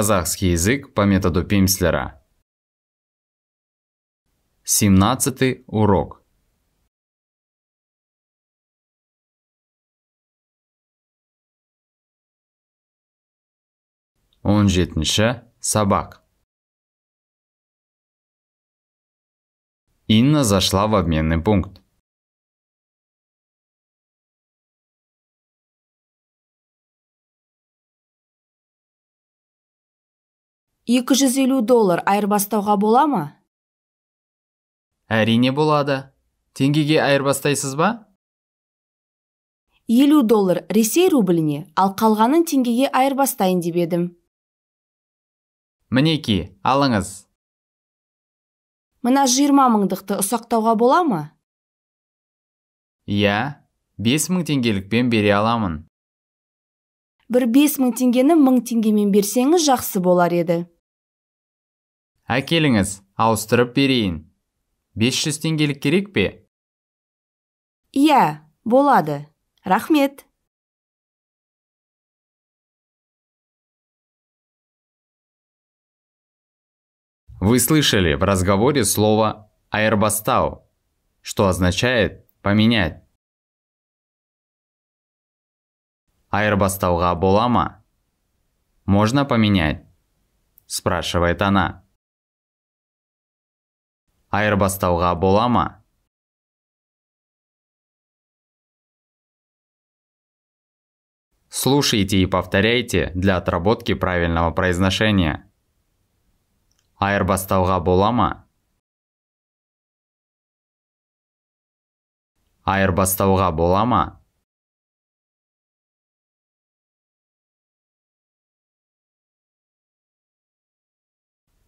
Казахский язык по методу Пимслера. 17 урок. он жетінші собак. инна зашла в обменный пункт 250 доллар айырбастауға бола ма әрине болады теңгеге айырбастайсыз ба 50 доллар ресей рубліне ал қалғанын теңгеге айырбастайын деп едім мінеки алыңыз мына жиырма мыңдықты ұсақтауға бола ма иә бес мың теңгелікпен бере аламын бір бес мың теңгені мың теңгемен берсеңіз жақсы болар еді әкеліңіз ауыстырып берейін 500 теңгелік керек пе иә болады рахмет Вы слышали в разговоре слово «аэрбастау», что означает «поменять». «Аэрбастауға болама?» «Можно поменять?» – спрашивает она айырбастауға бола ма Слушайте и повторяйте для отработки правильного произношения. Айырбастауға бола ма? Айырбастауға бола ма?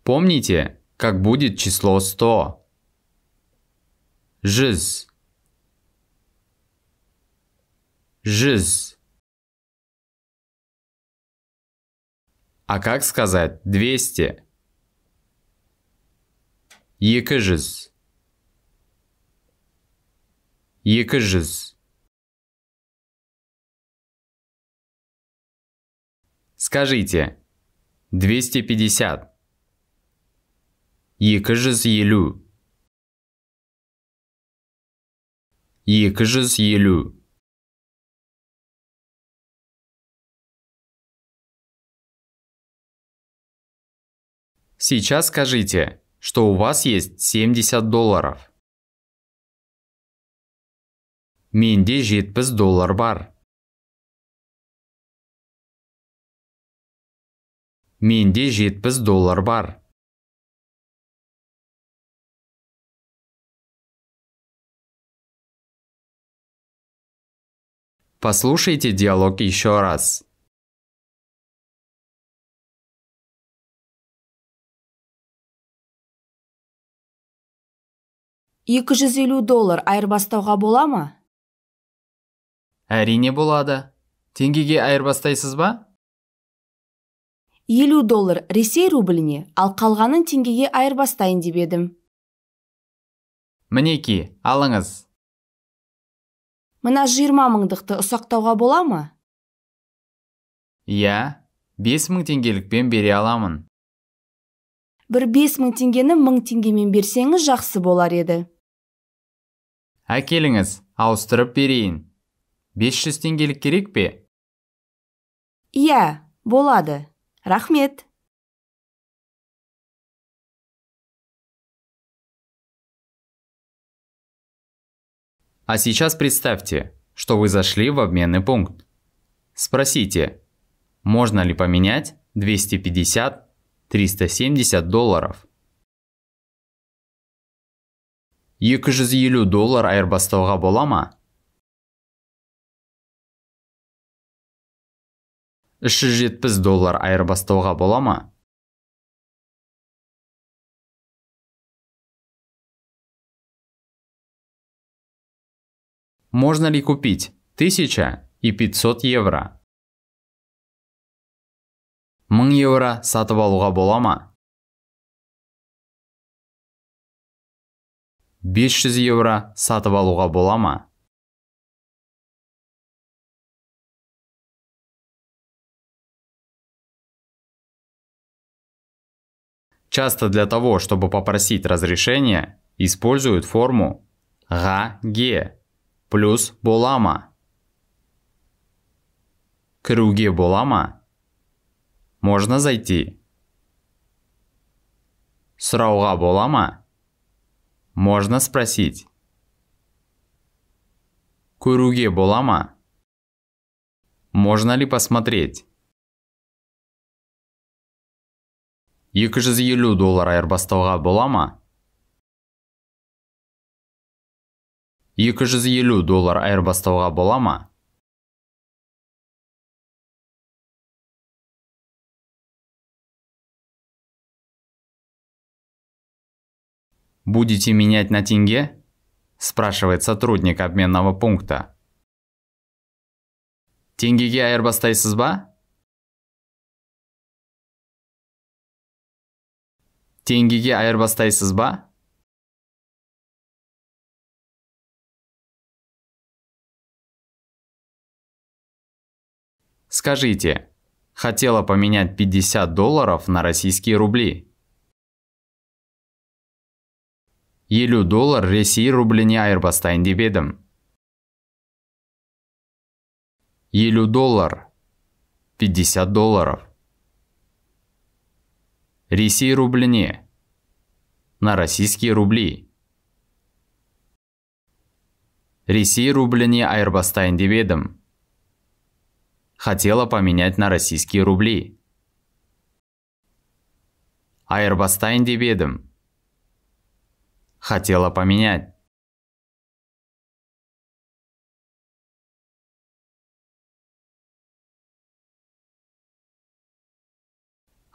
Помните, как будет число 100. Жиз, Жизнь. А как сказать 200? Екі жүз. Екі жүз. Скажите, 250. 250 250 Сейчас скажите, что у вас есть семьдесят долларов. Менде 70 доллар бар. Менде 70 доллар бар. Послушайте диалог еще раз. екі жүз елу доллар айырбастауға бола ма әрине болады теңгеге айырбастайсыз ба елу доллар ресей рубліне ал қалғанын теңгеге айырбастайын деп едім мінеки алыңыз мына жиырма мыңдықты ұсақтауға бола ма иә бес мың теңгелікпен бере аламын бір бес мың теңгені мың теңгемен берсеңіз жақсы болар еді әкеліңіз ауыстырып берейін 500 теңгелік керек пе иә болады рахмет А сейчас представьте, что вы зашли в обменный пункт. Спросите, можно ли поменять 250-370 долларов? екі жүз доллар айырбастауға бола ма үш доллар айырбастауға бола ма Можно ли купить 1000 и 500 евро? 1000 евро сатып алуға бола ма? 500 евро сатып алуға бола ма? Часто для того, чтобы попросить разрешения, используют форму «га-ге», плюс Болама. Круги Болама. Можно зайти. Срауға Болама. Можно спросить. Куруге Болама. Можно ли посмотреть? 250 доллар айырбастауға бола ма 250 доллар айырбастауға бола ма «Будете менять на тенге?» – спрашивает сотрудник обменного пункта. «Теңгеге айырбастайсыз ба?» «Теңгеге айырбастайсыз ба?» Скажите, хотела поменять 50 долларов на российские рубли. Елю доллар России рубліне айырбастайын деп Елю доллар. 50 долларов. Ресей рубліне. На российские рубли. Ресей рубліне айырбастайын деп хотела поменять на российские рубли. Айырбастайын деп едім. Хотела поменять.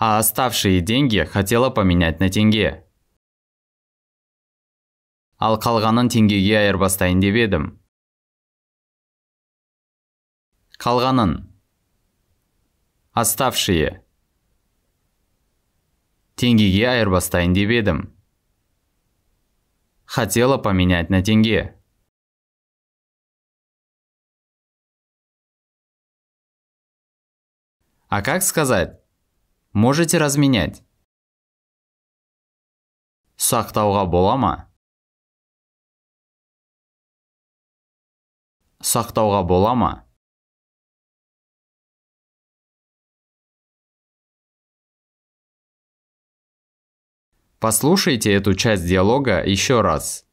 а оставшие деньги хотела поменять на тенге. Ал қалғанын теңгеге айырбастайын деп едім. Қалғанын Оставшие. Теңгеге айырбастайын деп едім. Хотела поменять на тенге. А как сказать? Можете разменять. Сақтауға бола ма? Сақтауға бола ма? Послушайте эту часть диалога еще раз.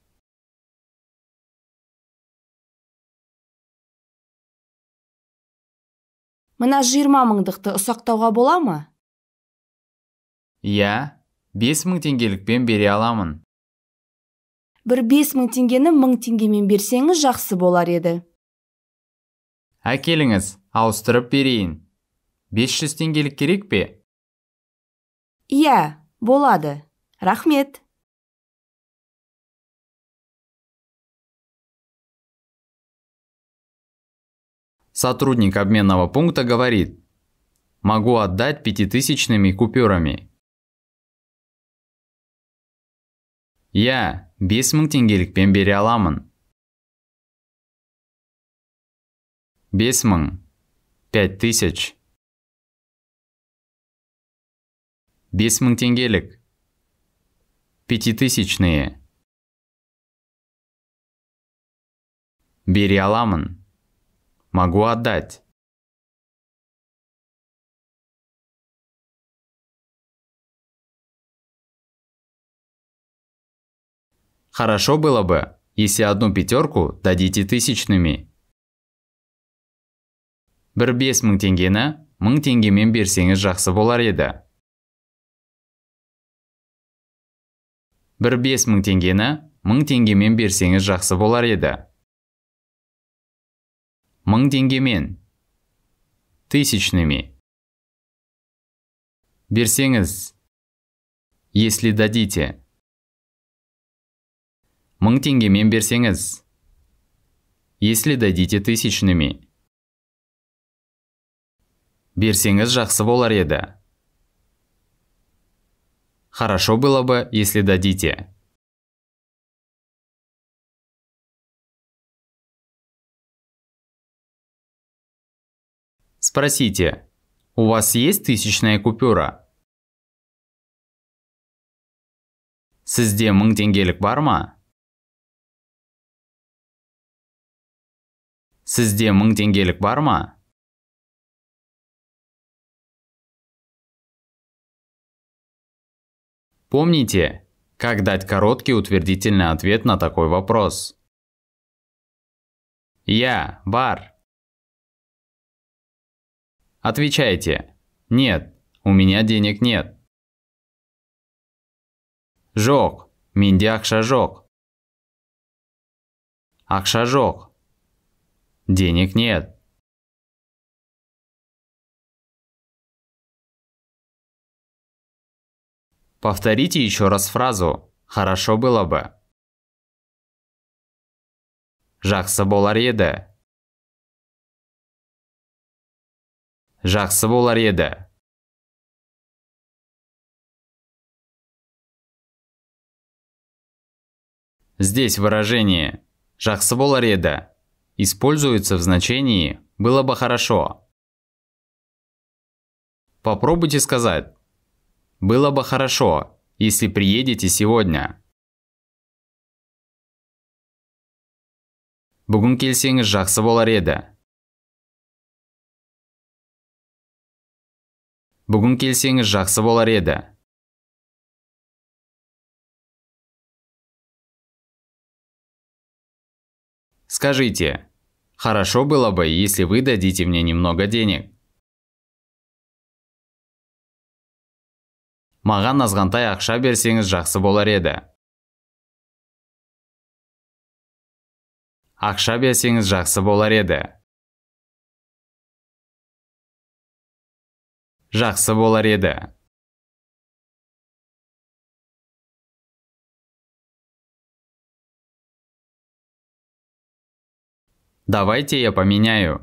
мына жиырма мыңдықты ұсақтауға бола ма иә бес мың теңгелікпен бере аламын бір бес мың теңгені мың теңгемен берсеңіз жақсы болар еді әкеліңіз ауыстырып берейін бес жүз теңгелік керек пе иә болады рахмет Сотрудник обменного пункта говорит «Могу отдать пятитысячными купюрами». Я бес мың теңгелікпен бере аламын. бес мың пять тысяч бес мың теңгелік Пятитысячные. Бери Аламан. Могу отдать. Хорошо было бы, если одну пятерку дадите тысячными. Бір бес мың теңгені мың теңгемен берсеңіз жақсы болар еді. бір мың теңгені мың теңгемен берсеңіз жақсы болар еді. мың теңгемен тысячными берсеңіз если дадите мың теңгемен берсеңіз если дадите тысячными берсеңіз жақсы болар еді Хорошо было бы, если дадите. Спросите, у вас есть тысячная купюра? Сізде мың теңгелік бар ма? Сізде мың теңгелік бар ма? Помните, как дать короткий утвердительный ответ на такой вопрос? Я бар. Отвечайте. Нет, у меня денег нет. Жок, менде акшажок. Акшажок. Денег нет. Повторите еще раз фразу «Хорошо было бы». Жақсы болар еді. Жақсы болар еді. Здесь выражение «Жақсы болар еді» используется в значении «было бы хорошо». Попробуйте сказать было бы хорошо, если приедете сегодня. Бүгін келсеңіз жақсы болар еді. Бүгін келсеңіз жақсы болар еді. Скажите, хорошо было бы, если вы дадите мне немного денег. маған азғантай ақша берсеңіз жақсы болар еді ақша берсеңіз жақсы болар еді жақсы болар еді давайте я поменяю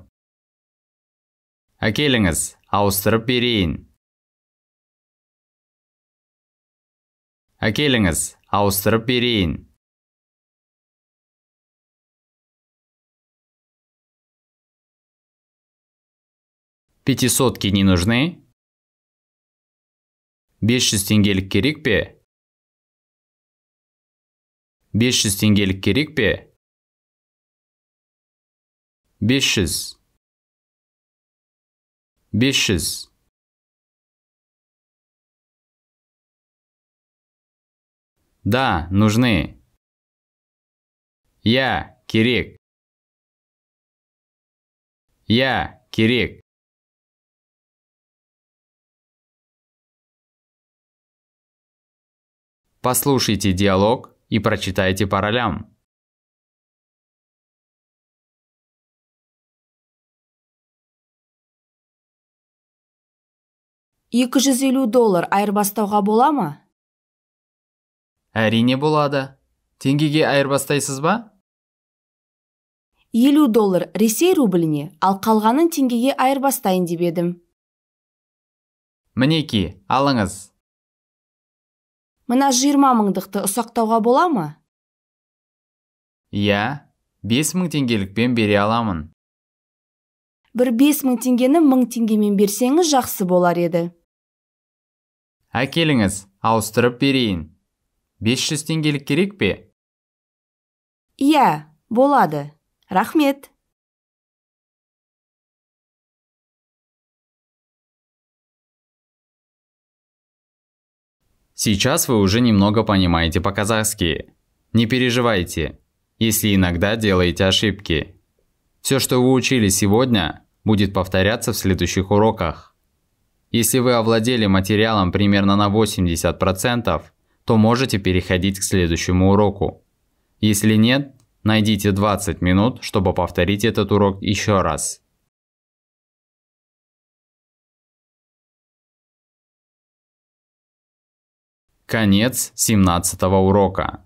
әкеліңіз ауыстырып берейін әкеліңіз ауыстырып берейін пятисотки не нужны бес жүз теңгелік керек пе бес жүз теңгелік керек пе бес жүз жүз Да, нужны. Я, Кирик. Я, Кирик. Послушайте диалог и прочитайте по ролям. екі жүз елу доллар айырбастауға бола ма әрине болады теңгеге айырбастайсыз ба елу доллар ресей рубліне ал қалғанын теңгеге айырбастайын деп едім мінеки алыңыз мына жиырма мыңдықты ұсақтауға бола ма иә бес мың теңгелікпен бере аламын бір бес мың теңгені мың теңгемен берсеңіз жақсы болар еді әкеліңіз ауыстырып берейін 500 теңгелік керек пе иә болады рахмет Сейчас вы уже немного понимаете по-казахски. Не переживайте, если иногда делаете ошибки. Все, что вы учили сегодня, будет повторяться в следующих уроках. Если вы овладели материалом примерно на 80%, то можете переходить к следующему уроку. Если нет, найдите 20 минут, чтобы повторить этот урок еще раз. Конец 17 урока.